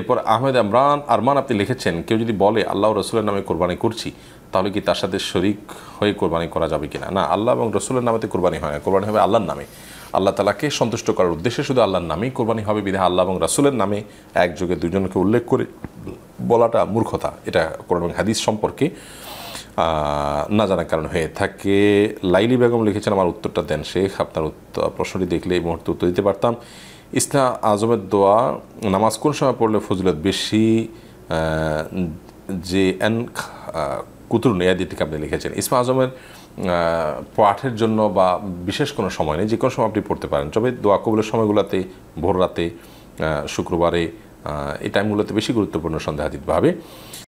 এরপর আহমেদ আমরান আরমান আপনি লিখেছেন কেউ যদি বলে আল্লাহ রসুলের নামে কোরবানি করছি তাহলে কি তার সাথে শরিক হয়ে কোরবানি করা যাবে কিনা না আল্লাহ এবং রসুলের নামেতে কোরবানি হয় না কোরবানি হবে আল্লাহর নামে আল্লাহ তালাকে সন্তুষ্ট করার উদ্দেশ্যে শুধু আল্লাহর নামেই কোরবানি হবে বিধা আল্লাহ এবং রাসুলের নামে একযোগে দুজনকে উল্লেখ করে বলাটা মূর্খতা এটা কোরআন হাদিস সম্পর্কে না জানার কারণ হয়ে থাকে লাইলি বেগম লিখেছেন আমার উত্তরটা দেন শেখ আপনার প্রশ্নটি দেখলে এই মুহূর্তে উত্তর দিতে পারতাম ইসলা আজমের দোয়া নামাজ কোন সময় পড়লে ফজলত বেশি যে এন কুতুর নেয়াদিটিকে আপনি লিখেছেন ইসমা আজমের পাঠের জন্য বা বিশেষ কোনো সময় নেই যে কোনো সময় আপনি পড়তে পারেন তবে দোয়া কবুলের সময়গুলোতে ভোর রাতে শুক্রবারে এই টাইমগুলোতে বেশি গুরুত্বপূর্ণ সন্দেহাতীতভাবে